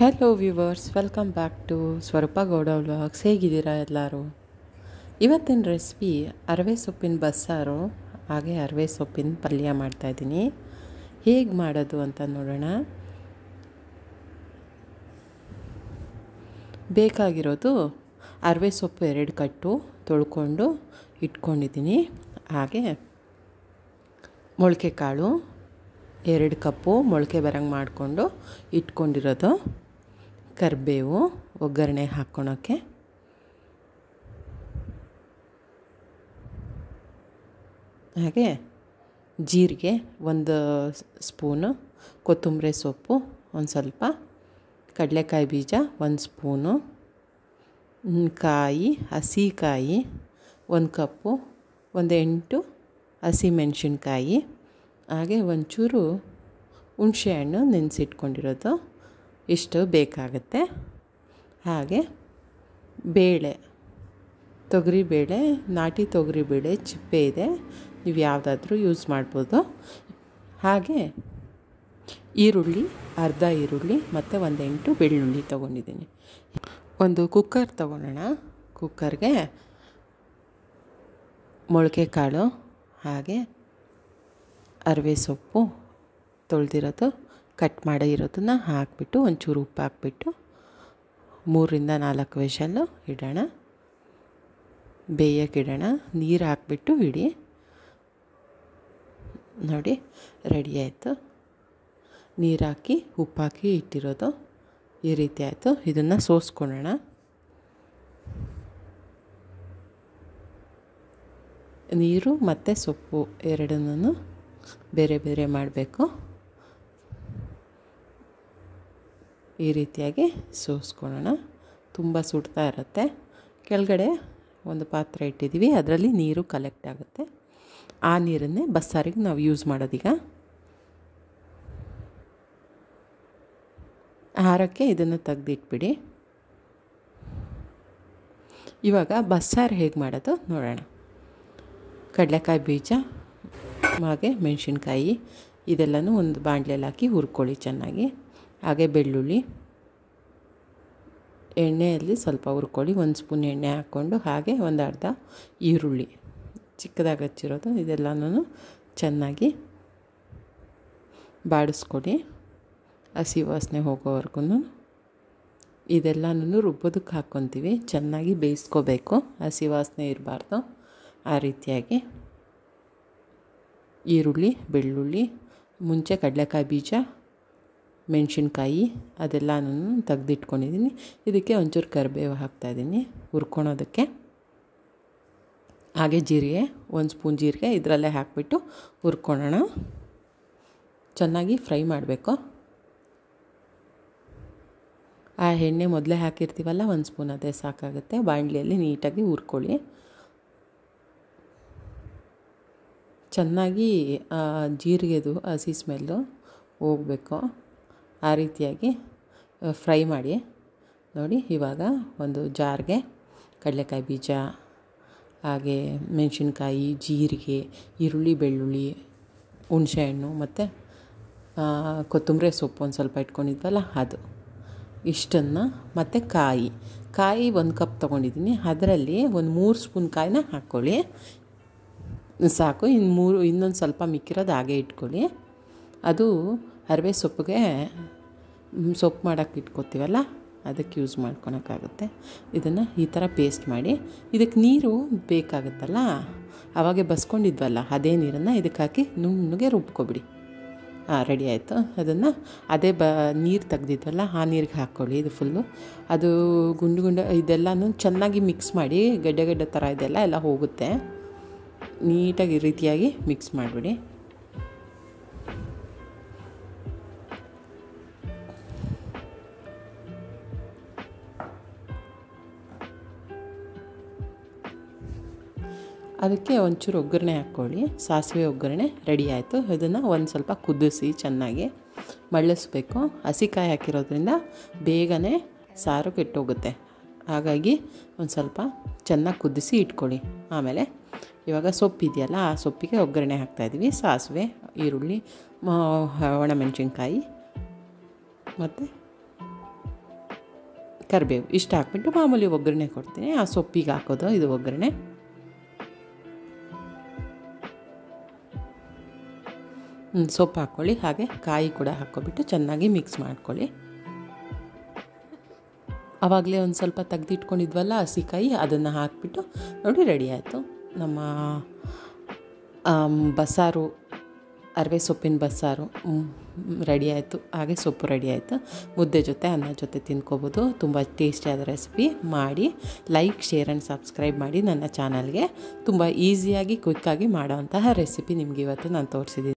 hello viewers welcome back to Swaroopa Gowda vlogs ಹೇಗಿದ್ದೀರಾ ಎಲ್ಲರೂ ಇವತ್ತಿನ ರೆಸಿಪಿ ಅರವೆ ಸೊಪ್ಪಿನ ಬಸ್ಸಾರು ಹಾಗೆ ಅರವೆ ಸೊಪ್ಪಿನ ಪಲ್ಯ ಮಾಡ್ತಾಯಿದ್ದೀನಿ ಹೇಗೆ ಮಾಡೋದು ಅಂತ ನೋಡೋಣ ಬೇಕಾಗಿರೋದು ಅರವೆ ಸೊಪ್ಪು ಎರಡು ಕಟ್ಟು ತೊಳ್ಕೊಂಡು ಇಟ್ಕೊಂಡಿದ್ದೀನಿ ಹಾಗೆ ಮೊಳಕೆ ಕಾಳು ಎರಡು ಕಪ್ಪು ಮೊಳಕೆ ಬರಂಗೆ ಮಾಡಿಕೊಂಡು ಇಟ್ಕೊಂಡಿರೋದು ಕರಿಬೇವು ಒಗ್ಗರಣೆ ಹಾಕ್ಕೊಳೋಕ್ಕೆ ಹಾಗೆ ಜೀರಿಗೆ ಒಂದು ಸ್ಪೂನು ಕೊತ್ತಂಬರಿ ಸೊಪ್ಪು ಒಂದು ಸ್ವಲ್ಪ ಕಡಲೆಕಾಯಿ ಬೀಜ ಒಂದು ಸ್ಪೂನು ಕಾಯಿ ಹಸಿಕಾಯಿ ಒಂದು ಕಪ್ಪು ಒಂದು ಎಂಟು ಮೆಣಸಿನ್ಕಾಯಿ ಹಾಗೆ ಒಂಚೂರು ಹುಣಸೆ ಹಣ್ಣು ನೆನೆಸಿಟ್ಕೊಂಡಿರೋದು ಇಷ್ಟು ಬೇಕಾಗುತ್ತೆ ಹಾಗೆ ಬೇಳೆ ತೊಗರಿ ಬೇಳೆ ನಾಟಿ ತೊಗರಿ ಬೇಳೆ ಚಿಪ್ಪೆ ಇದೆ ನೀವು ಯಾವುದಾದ್ರೂ ಯೂಸ್ ಮಾಡ್ಬೋದು ಹಾಗೆ ಈರುಳ್ಳಿ ಅರ್ಧ ಈರುಳ್ಳಿ ಮತ್ತು ಒಂದು ಎಂಟು ಬೆಳ್ಳುಳ್ಳಿ ತೊಗೊಂಡಿದ್ದೀನಿ ಒಂದು ಕುಕ್ಕರ್ ತೊಗೊಳ್ಳೋಣ ಕುಕ್ಕರ್ಗೆ ಮೊಳಕೆ ಕಾಳು ಹಾಗೆ ಅರವೆ ಸೊಪ್ಪು ತೊಳೆದಿರೋದು ಕಟ್ ಮಾಡಿ ಇರೋದನ್ನು ಹಾಕಿಬಿಟ್ಟು ಒಂಚೂರು ಉಪ್ಪು ಹಾಕ್ಬಿಟ್ಟು ಮೂರಿಂದ ನಾಲ್ಕು ವಿಷಲ್ಲು ಇಡೋಣ ಇಡೋಣ ನೀರು ಹಾಕ್ಬಿಟ್ಟು ಇಡಿ ನೋಡಿ ರೆಡಿ ಆಯಿತು ನೀರು ಹಾಕಿ ಉಪ್ಪು ಹಾಕಿ ಇಟ್ಟಿರೋದು ಈ ರೀತಿ ಆಯಿತು ಇದನ್ನು ಸೋಸ್ಕೊಳ್ಳೋಣ ನೀರು ಮತ್ತು ಸೊಪ್ಪು ಎರಡನ್ನೂ ಬೇರೆ ಬೇರೆ ಮಾಡಬೇಕು ಈ ರೀತಿಯಾಗಿ ಸೋಸ್ಕೊಳ್ಳೋಣ ತುಂಬ ಸುಡ್ತಾ ಇರುತ್ತೆ ಕೆಳಗಡೆ ಒಂದು ಪಾತ್ರೆ ಇಟ್ಟಿದ್ದೀವಿ ಅದರಲ್ಲಿ ನೀರು ಕಲೆಕ್ಟ್ ಆಗುತ್ತೆ ಆ ನೀರನ್ನೇ ಬಸ್ಸಾರಿಗೆ ನಾವು ಯೂಸ್ ಮಾಡೋದೀಗ ಆಹಾರಕ್ಕೆ ಇದನ್ನು ತೆಗೆದಿಟ್ಬಿಡಿ ಇವಾಗ ಬಸ್ಸಾರು ಹೇಗೆ ಮಾಡೋದು ನೋಡೋಣ ಕಡಲೆಕಾಯಿ ಬೀಜ ಹಾಗೆ ಮೆಣಸಿನ್ಕಾಯಿ ಇದೆಲ್ಲನೂ ಒಂದು ಬಾಣಲೆಯಲ್ಲಿ ಹಾಕಿ ಹುರ್ಕೊಳ್ಳಿ ಚೆನ್ನಾಗಿ ಹಾಗೆ ಬೆಳ್ಳುಳ್ಳಿ ಎಣ್ಣೆಯಲ್ಲಿ ಸ್ವಲ್ಪ ಹುರ್ಕೊಳ್ಳಿ ಒಂದು ಸ್ಪೂನ್ ಎಣ್ಣೆ ಹಾಕ್ಕೊಂಡು ಹಾಗೆ ಒಂದು ಅರ್ಧ ಈರುಳ್ಳಿ ಚಿಕ್ಕದಾಗಿ ಹಚ್ಚಿರೋದು ಇದೆಲ್ಲನೂ ಚೆನ್ನಾಗಿ ಬಾಡಿಸ್ಕೊಡಿ ಹಸಿ ವಾಸನೆ ಹೋಗೋವರೆಗೂ ಇದೆಲ್ಲನೂ ರುಬ್ಬೋದಕ್ಕೆ ಹಾಕ್ಕೊತೀವಿ ಚೆನ್ನಾಗಿ ಬೇಯಿಸ್ಕೋಬೇಕು ಹಸಿ ವಾಸನೆ ಇರಬಾರ್ದು ಆ ರೀತಿಯಾಗಿ ಈರುಳ್ಳಿ ಬೆಳ್ಳುಳ್ಳಿ ಮುಂಚೆ ಕಡಲೆಕಾಯಿ ಬೀಜ ಮೆಣಸಿನ್ಕಾಯಿ ನಾನು ತೆಗ್ದಿಟ್ಕೊಂಡಿದ್ದೀನಿ ಇದಕ್ಕೆ ಒಂಚೂರು ಕರಿಬೇವು ಹಾಕ್ತಾಯಿದ್ದೀನಿ ಹುರ್ಕೊಳೋದಕ್ಕೆ ಹಾಗೆ ಜೀರಿಗೆ ಒಂದು ಸ್ಪೂನ್ ಜೀರಿಗೆ ಇದರಲ್ಲೇ ಹಾಕಿಬಿಟ್ಟು ಹುರ್ಕೊಳ್ಳೋಣ ಚೆನ್ನಾಗಿ ಫ್ರೈ ಮಾಡಬೇಕು ಆ ಎಣ್ಣೆ ಮೊದಲೇ ಹಾಕಿರ್ತೀವಲ್ಲ ಒಂದು ಸ್ಪೂನ್ ಅದೇ ಸಾಕಾಗುತ್ತೆ ಬಾಣಲಿಯಲ್ಲಿ ನೀಟಾಗಿ ಹುರ್ಕೊಳ್ಳಿ ಚೆನ್ನಾಗಿ ಜೀರಿಗೆದು ಹಸಿ ಸ್ಮೆಲ್ಲು ಹೋಗಬೇಕು ಆ ರೀತಿಯಾಗಿ ಫ್ರೈ ಮಾಡಿ ನೋಡಿ ಇವಾಗ ಒಂದು ಜಾರ್ಗೆ ಕಡಲೆಕಾಯಿ ಬೀಜ ಹಾಗೆ ಮೆಣಸಿನ್ಕಾಯಿ ಜೀರಿಗೆ ಈರುಳ್ಳಿ ಬೆಳ್ಳುಳ್ಳಿ ಹುಣಸೆಹಣ್ಣು ಮತ್ತು ಕೊತ್ತಂಬರಿ ಸೊಪ್ಪು ಒಂದು ಸ್ವಲ್ಪ ಇಟ್ಕೊಂಡಿದ್ವಲ್ಲ ಅದು ಇಷ್ಟನ್ನು ಮತ್ತು ಕಾಯಿ ಕಾಯಿ ಒಂದು ಕಪ್ ತೊಗೊಂಡಿದ್ದೀನಿ ಅದರಲ್ಲಿ ಒಂದು ಮೂರು ಸ್ಪೂನ್ ಕಾಯಿನ ಹಾಕ್ಕೊಳ್ಳಿ ಸಾಕು ಇನ್ನು ಮೂರು ಇನ್ನೊಂದು ಸ್ವಲ್ಪ ಮಿಕ್ಕಿರೋದು ಹಾಗೆ ಇಟ್ಕೊಳ್ಳಿ ಅದು ಅರಿವೆ ಸೊಪ್ಪಿಗೆ ಸೊಪ್ಪು ಮಾಡೋಕ್ಕೆ ಇಟ್ಕೋತೀವಲ್ಲ ಅದಕ್ಕೆ ಯೂಸ್ ಮಾಡ್ಕೊಳಕ್ಕಾಗುತ್ತೆ ಇದನ್ನು ಈ ಥರ ಪೇಸ್ಟ್ ಮಾಡಿ ಇದಕ್ಕೆ ನೀರು ಬೇಕಾಗುತ್ತಲ್ಲ ಅವಾಗೆ ಬಸ್ಕೊಂಡಿದ್ವಲ್ಲ ಅದೇ ನೀರನ್ನು ಇದಕ್ಕೆ ಹಾಕಿ ನುಣ್ಣಗೆ ರುಬ್ಕೊಬಿಡಿ ಹಾಂ ರೆಡಿ ಆಯಿತು ಅದನ್ನು ಅದೇ ಬ ನೀರು ತೆಗ್ದಿದ್ವಲ್ಲ ಆ ನೀರಿಗೆ ಹಾಕ್ಕೊಳ್ಳಿ ಇದು ಫುಲ್ಲು ಅದು ಗುಂಡು ಗುಂಡು ಇದೆಲ್ಲನೂ ಚೆನ್ನಾಗಿ ಮಿಕ್ಸ್ ಮಾಡಿ ಗಡ್ಡೆ ಗಡ್ಡೆ ಥರ ಇದೆಲ್ಲ ಎಲ್ಲ ಹೋಗುತ್ತೆ ನೀಟಾಗಿ ರೀತಿಯಾಗಿ ಮಿಕ್ಸ್ ಮಾಡಿಬಿಡಿ ಅದಕ್ಕೆ ಒಂಚೂರು ಒಗ್ಗರಣೆ ಹಾಕ್ಕೊಳ್ಳಿ ಸಾಸಿವೆ ಒಗ್ಗರಣೆ ರೆಡಿ ಆಯಿತು ಇದನ್ನು ಒಂದು ಸ್ವಲ್ಪ ಕುದಿಸಿ ಚೆನ್ನಾಗಿ ಮಳ್ಳಿಸ್ಬೇಕು ಹಸಿಕಾಯಿ ಹಾಕಿರೋದ್ರಿಂದ ಬೇಗನೆ ಸಾರು ಕೆಟ್ಟೋಗುತ್ತೆ ಹಾಗಾಗಿ ಒಂದು ಸ್ವಲ್ಪ ಚೆನ್ನಾಗಿ ಕುದಿಸಿ ಇಟ್ಕೊಳ್ಳಿ ಆಮೇಲೆ ಇವಾಗ ಸೊಪ್ಪಿದೆಯಲ್ಲ ಆ ಸೊಪ್ಪಿಗೆ ಒಗ್ಗರಣೆ ಹಾಕ್ತಾಯಿದ್ವಿ ಸಾಸಿವೆ ಈರುಳ್ಳಿ ಒಣಮೆಣಸಿನ್ಕಾಯಿ ಮತ್ತು ಕರಿಬೇವು ಇಷ್ಟು ಹಾಕ್ಬಿಟ್ಟು ಮಾಮೂಲಿ ಒಗ್ಗರಣೆ ಕೊಡ್ತೀನಿ ಆ ಸೊಪ್ಪಿಗೆ ಹಾಕೋದು ಇದು ಒಗ್ಗರಣೆ ಸೊಪ್ಪು ಹಾಕ್ಕೊಳ್ಳಿ ಹಾಗೆ ಕಾಯಿ ಕೂಡ ಹಾಕ್ಕೊಬಿಟ್ಟು ಚೆನ್ನಾಗಿ ಮಿಕ್ಸ್ ಮಾಡ್ಕೊಳ್ಳಿ ಆವಾಗಲೇ ಒಂದು ಸ್ವಲ್ಪ ತೆಗೆದಿಟ್ಕೊಂಡಿದ್ವಲ್ಲ ಹಸಿಕಾಯಿ ಅದನ್ನು ಹಾಕಿಬಿಟ್ಟು ನೋಡಿ ರೆಡಿ ಆಯಿತು ನಮ್ಮ ಬಸ್ಸಾರು ಅರವೆ ಸೊಪ್ಪಿನ ಬಸ್ಸಾರು ರೆಡಿ ಆಯಿತು ಹಾಗೆ ಸೊಪ್ಪು ರೆಡಿ ಆಯಿತು ಮುದ್ದೆ ಜೊತೆ ಅನ್ನ ಜೊತೆ ತಿನ್ಕೋಬೋದು ತುಂಬ ಟೇಸ್ಟಿಯಾದ ರೆಸಿಪಿ ಮಾಡಿ ಲೈಕ್ ಶೇರ್ ಆ್ಯಂಡ್ ಸಬ್ಸ್ಕ್ರೈಬ್ ಮಾಡಿ ನನ್ನ ಚಾನಲ್ಗೆ ತುಂಬ ಈಸಿಯಾಗಿ ಕ್ವಿಕ್ಕಾಗಿ ಮಾಡೋವಂತಹ ರೆಸಿಪಿ ನಿಮಗೆ ಇವತ್ತು ನಾನು ತೋರಿಸಿದ್ದೀನಿ